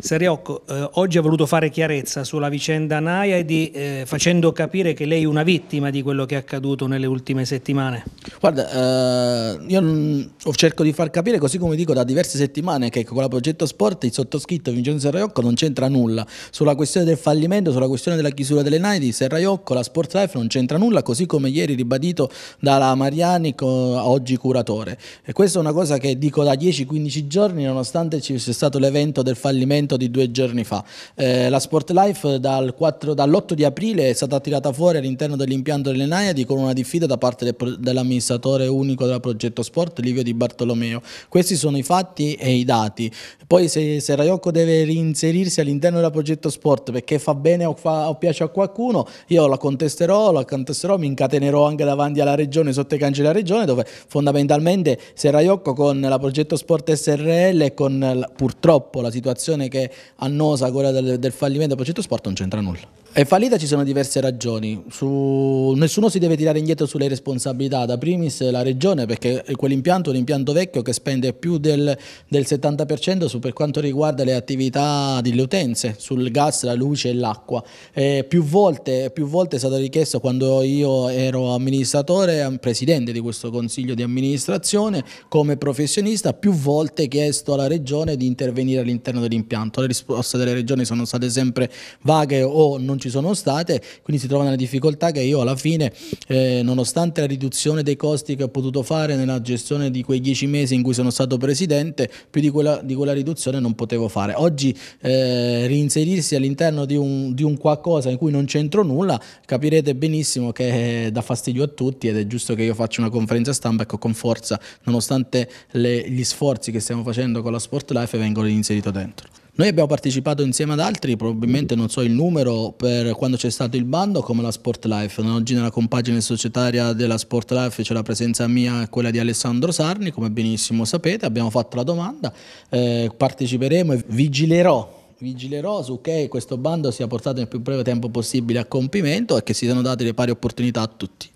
Sariocco, eh, oggi ha voluto fare chiarezza sulla vicenda Naia e di, eh, facendo capire che lei è una vittima di quello che è accaduto nelle ultime settimane. Guarda, eh, io cerco di far capire, così come dico da diverse settimane, che con la progetto sport il sottoscritto Vincenzo Serraiocco non c'entra nulla. Sulla questione del fallimento, sulla questione della chiusura delle Naia di Serraiocco, la Sport Life non c'entra nulla, così come ieri ribadito dalla Mariani, oggi curatore. E questa è una cosa che dico da 10-15 giorni, nonostante ci sia stato l'evento del fallimento evento di due giorni fa. Eh, la Sport Life dal dall'8 di aprile è stata tirata fuori all'interno dell'impianto delle Naiadi con una diffida da parte del dell'amministratore unico del progetto Sport, Livio Di Bartolomeo. Questi sono i fatti e i dati. Poi se, se Raiocco deve reinserirsi all'interno del progetto Sport perché fa bene o, fa, o piace a qualcuno, io la contesterò, la contesterò, mi incatenerò anche davanti alla regione, sotto i cancelli della regione, dove fondamentalmente se Raiocco con la progetto Sport SRL e con purtroppo la situazione che annosa, quella del, del fallimento del progetto sport, non c'entra nulla. È fallita ci sono diverse ragioni, Su... nessuno si deve tirare indietro sulle responsabilità, da primis la regione perché quell'impianto è un impianto vecchio che spende più del, del 70% su, per quanto riguarda le attività delle utenze, sul gas, la luce e l'acqua. più, più volte è stato richiesto quando io ero amministratore, presidente di questo consiglio di amministrazione, come professionista, più volte chiesto alla regione di intervenire all'interno dell'impianto. Le risposte delle regioni sono state sempre vaghe o non non ci sono state, quindi si trovano nella difficoltà che io alla fine, eh, nonostante la riduzione dei costi che ho potuto fare nella gestione di quei dieci mesi in cui sono stato presidente, più di quella, di quella riduzione non potevo fare. Oggi eh, reinserirsi all'interno di un, di un qualcosa in cui non c'entro nulla, capirete benissimo che eh, dà fastidio a tutti ed è giusto che io faccia una conferenza stampa ecco, con forza, nonostante le, gli sforzi che stiamo facendo con la Sport Life vengono inserito dentro. Noi abbiamo partecipato insieme ad altri, probabilmente non so il numero, per quando c'è stato il bando come la Sportlife. Oggi nella compagine societaria della Sportlife c'è la presenza mia e quella di Alessandro Sarni, come benissimo sapete, abbiamo fatto la domanda, eh, parteciperemo e vigilerò vigilerò su che questo bando sia portato nel più breve tempo possibile a compimento e che si siano date le pari opportunità a tutti.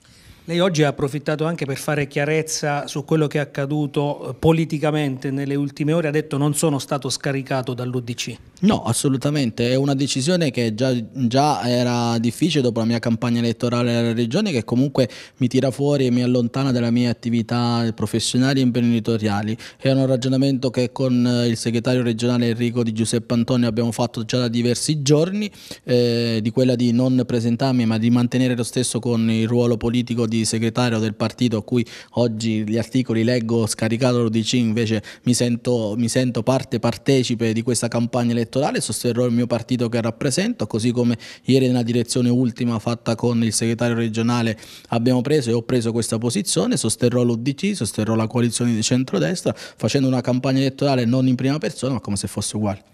Lei oggi ha approfittato anche per fare chiarezza su quello che è accaduto eh, politicamente nelle ultime ore, ha detto non sono stato scaricato dall'UDC. No, assolutamente, è una decisione che già, già era difficile dopo la mia campagna elettorale alla regione che comunque mi tira fuori e mi allontana dalle mie attività professionali e imprenditoriali. È un ragionamento che con eh, il segretario regionale Enrico Di Giuseppe Antonio abbiamo fatto già da diversi giorni, eh, di quella di non presentarmi ma di mantenere lo stesso con il ruolo politico di segretario del partito a cui oggi gli articoli leggo scaricato DC invece mi sento, mi sento parte partecipe di questa campagna elettorale sosterrò il mio partito che rappresento così come ieri nella direzione ultima fatta con il segretario regionale abbiamo preso e ho preso questa posizione sosterrò l'UDC, sosterrò la coalizione di centrodestra facendo una campagna elettorale non in prima persona ma come se fosse uguale